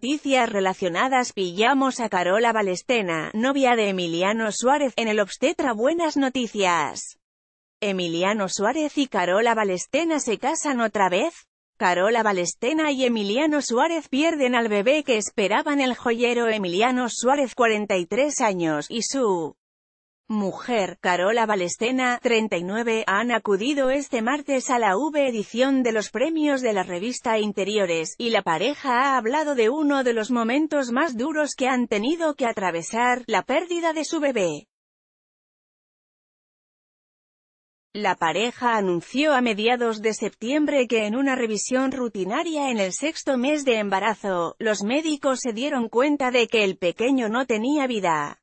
noticias relacionadas pillamos a Carola Balestena, novia de Emiliano Suárez, en el obstetra Buenas Noticias. Emiliano Suárez y Carola Balestena se casan otra vez. Carola Balestena y Emiliano Suárez pierden al bebé que esperaban el joyero Emiliano Suárez 43 años, y su Mujer, Carola Balestena, 39, han acudido este martes a la V edición de los premios de la revista Interiores, y la pareja ha hablado de uno de los momentos más duros que han tenido que atravesar, la pérdida de su bebé. La pareja anunció a mediados de septiembre que en una revisión rutinaria en el sexto mes de embarazo, los médicos se dieron cuenta de que el pequeño no tenía vida.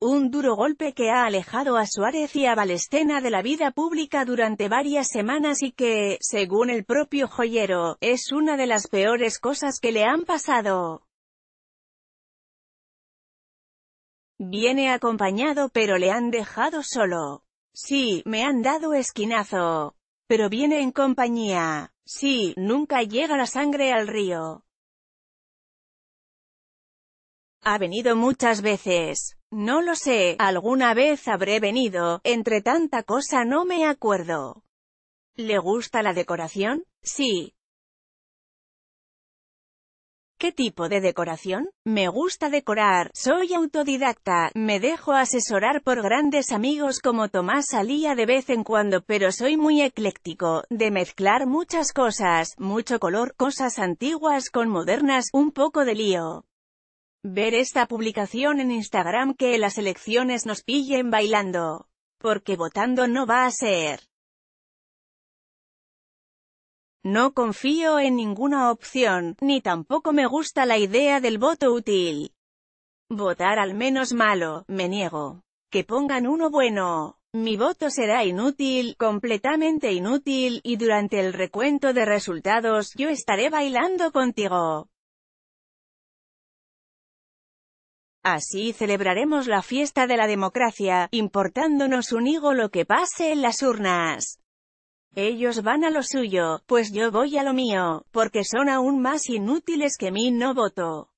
Un duro golpe que ha alejado a Suárez y a Balestena de la vida pública durante varias semanas y que, según el propio joyero, es una de las peores cosas que le han pasado. Viene acompañado pero le han dejado solo. Sí, me han dado esquinazo. Pero viene en compañía. Sí, nunca llega la sangre al río. Ha venido muchas veces. No lo sé, alguna vez habré venido, entre tanta cosa no me acuerdo. ¿Le gusta la decoración? Sí. ¿Qué tipo de decoración? Me gusta decorar, soy autodidacta, me dejo asesorar por grandes amigos como Tomás Salía de vez en cuando, pero soy muy ecléctico, de mezclar muchas cosas, mucho color, cosas antiguas con modernas, un poco de lío ver esta publicación en Instagram que las elecciones nos pillen bailando. Porque votando no va a ser. No confío en ninguna opción, ni tampoco me gusta la idea del voto útil. Votar al menos malo, me niego. Que pongan uno bueno. Mi voto será inútil, completamente inútil, y durante el recuento de resultados yo estaré bailando contigo. Así celebraremos la fiesta de la democracia, importándonos un higo lo que pase en las urnas. Ellos van a lo suyo, pues yo voy a lo mío, porque son aún más inútiles que mi no voto.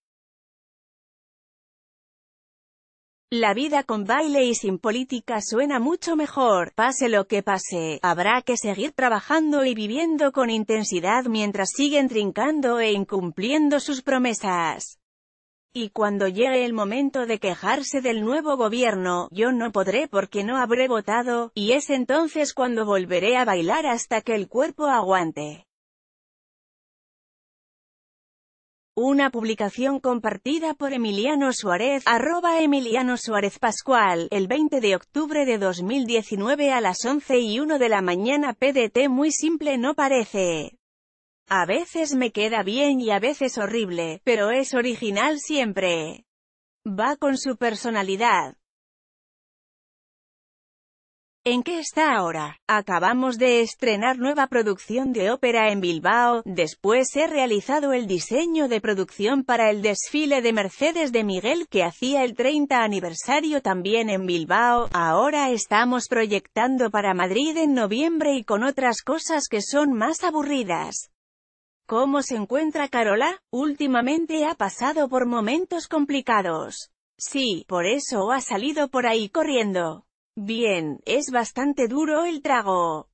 La vida con baile y sin política suena mucho mejor, pase lo que pase, habrá que seguir trabajando y viviendo con intensidad mientras siguen trincando e incumpliendo sus promesas. Y cuando llegue el momento de quejarse del nuevo gobierno, yo no podré porque no habré votado, y es entonces cuando volveré a bailar hasta que el cuerpo aguante. Una publicación compartida por Emiliano Suárez, arroba Emiliano Suárez Pascual, el 20 de octubre de 2019 a las 11 y 1 de la mañana PDT muy simple no parece. A veces me queda bien y a veces horrible, pero es original siempre. Va con su personalidad. ¿En qué está ahora? Acabamos de estrenar nueva producción de ópera en Bilbao, después he realizado el diseño de producción para el desfile de Mercedes de Miguel que hacía el 30 aniversario también en Bilbao, ahora estamos proyectando para Madrid en noviembre y con otras cosas que son más aburridas. ¿Cómo se encuentra Carola? Últimamente ha pasado por momentos complicados. Sí, por eso ha salido por ahí corriendo. Bien, es bastante duro el trago.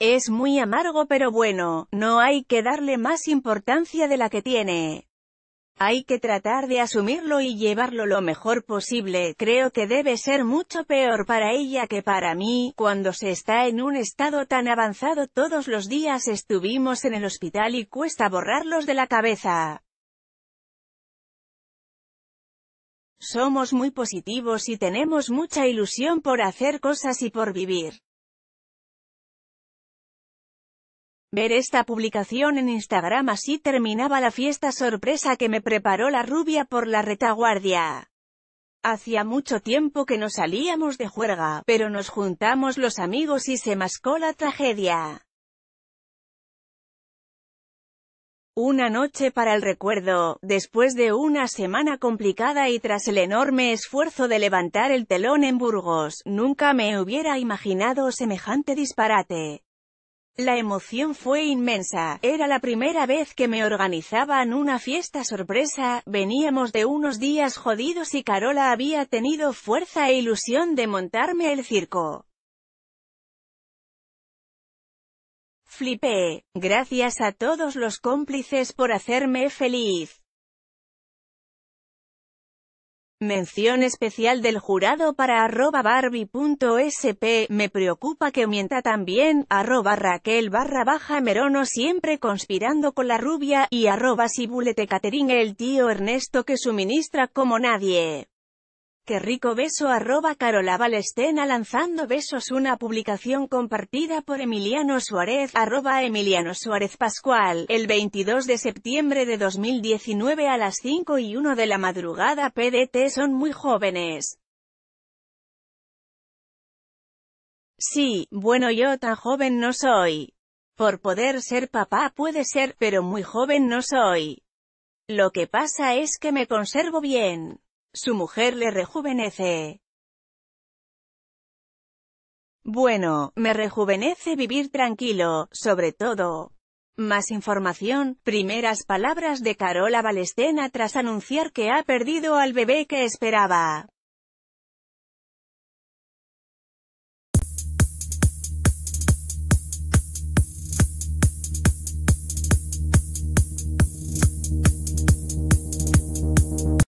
Es muy amargo pero bueno, no hay que darle más importancia de la que tiene. Hay que tratar de asumirlo y llevarlo lo mejor posible, creo que debe ser mucho peor para ella que para mí, cuando se está en un estado tan avanzado todos los días estuvimos en el hospital y cuesta borrarlos de la cabeza. Somos muy positivos y tenemos mucha ilusión por hacer cosas y por vivir. Ver esta publicación en Instagram así terminaba la fiesta sorpresa que me preparó la rubia por la retaguardia. Hacía mucho tiempo que no salíamos de juerga, pero nos juntamos los amigos y se mascó la tragedia. Una noche para el recuerdo, después de una semana complicada y tras el enorme esfuerzo de levantar el telón en Burgos, nunca me hubiera imaginado semejante disparate. La emoción fue inmensa, era la primera vez que me organizaban una fiesta sorpresa, veníamos de unos días jodidos y Carola había tenido fuerza e ilusión de montarme el circo. Flipé, gracias a todos los cómplices por hacerme feliz. Mención especial del jurado para arroba barbie.sp, me preocupa que mienta también, arroba Raquel barra baja Merono siempre conspirando con la rubia, y arroba bulete Catering el tío Ernesto que suministra como nadie. Qué rico beso arroba Carola Balestena lanzando besos una publicación compartida por Emiliano Suárez arroba Emiliano Suárez Pascual el 22 de septiembre de 2019 a las 5 y 1 de la madrugada PDT son muy jóvenes. Sí, bueno yo tan joven no soy. Por poder ser papá puede ser, pero muy joven no soy. Lo que pasa es que me conservo bien. Su mujer le rejuvenece. Bueno, me rejuvenece vivir tranquilo, sobre todo. Más información, primeras palabras de Carola Balestena tras anunciar que ha perdido al bebé que esperaba.